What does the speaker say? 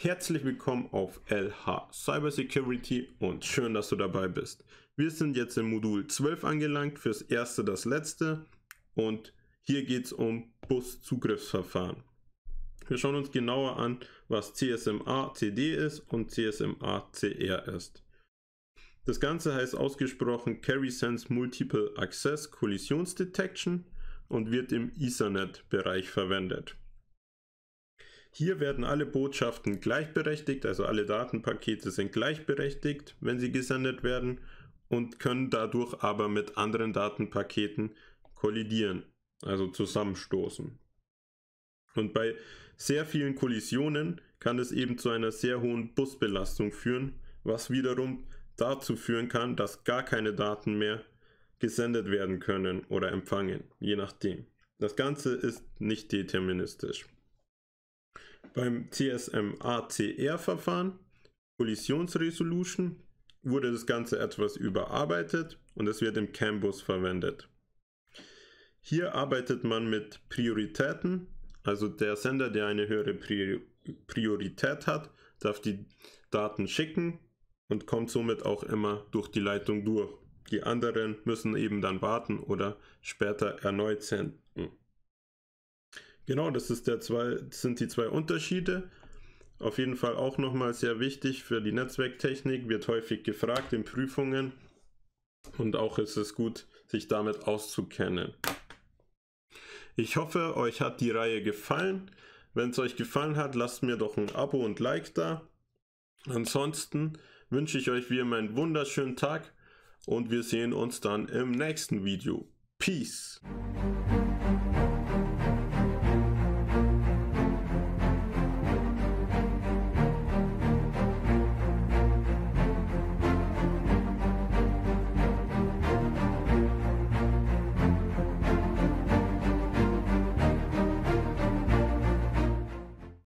Herzlich willkommen auf LH Cybersecurity und schön, dass du dabei bist. Wir sind jetzt im Modul 12 angelangt, fürs erste das letzte und hier geht es um Buszugriffsverfahren. Wir schauen uns genauer an, was CSMA-CD ist und CSMA-CR ist. Das Ganze heißt ausgesprochen Carry Sense Multiple Access Collisions Detection und wird im Ethernet-Bereich verwendet. Hier werden alle Botschaften gleichberechtigt, also alle Datenpakete sind gleichberechtigt, wenn sie gesendet werden und können dadurch aber mit anderen Datenpaketen kollidieren, also zusammenstoßen. Und bei sehr vielen Kollisionen kann es eben zu einer sehr hohen Busbelastung führen, was wiederum dazu führen kann, dass gar keine Daten mehr gesendet werden können oder empfangen, je nachdem. Das Ganze ist nicht deterministisch. Beim CSM-ACR-Verfahren, Kollisionsresolution, wurde das Ganze etwas überarbeitet und es wird im CAMBUS verwendet. Hier arbeitet man mit Prioritäten, also der Sender, der eine höhere Priorität hat, darf die Daten schicken und kommt somit auch immer durch die Leitung durch. Die anderen müssen eben dann warten oder später erneut senden. Genau, das, ist der zwei, das sind die zwei Unterschiede. Auf jeden Fall auch nochmal sehr wichtig für die Netzwerktechnik, wird häufig gefragt in Prüfungen und auch ist es gut, sich damit auszukennen. Ich hoffe, euch hat die Reihe gefallen. Wenn es euch gefallen hat, lasst mir doch ein Abo und Like da. Ansonsten wünsche ich euch wie immer einen wunderschönen Tag und wir sehen uns dann im nächsten Video. Peace!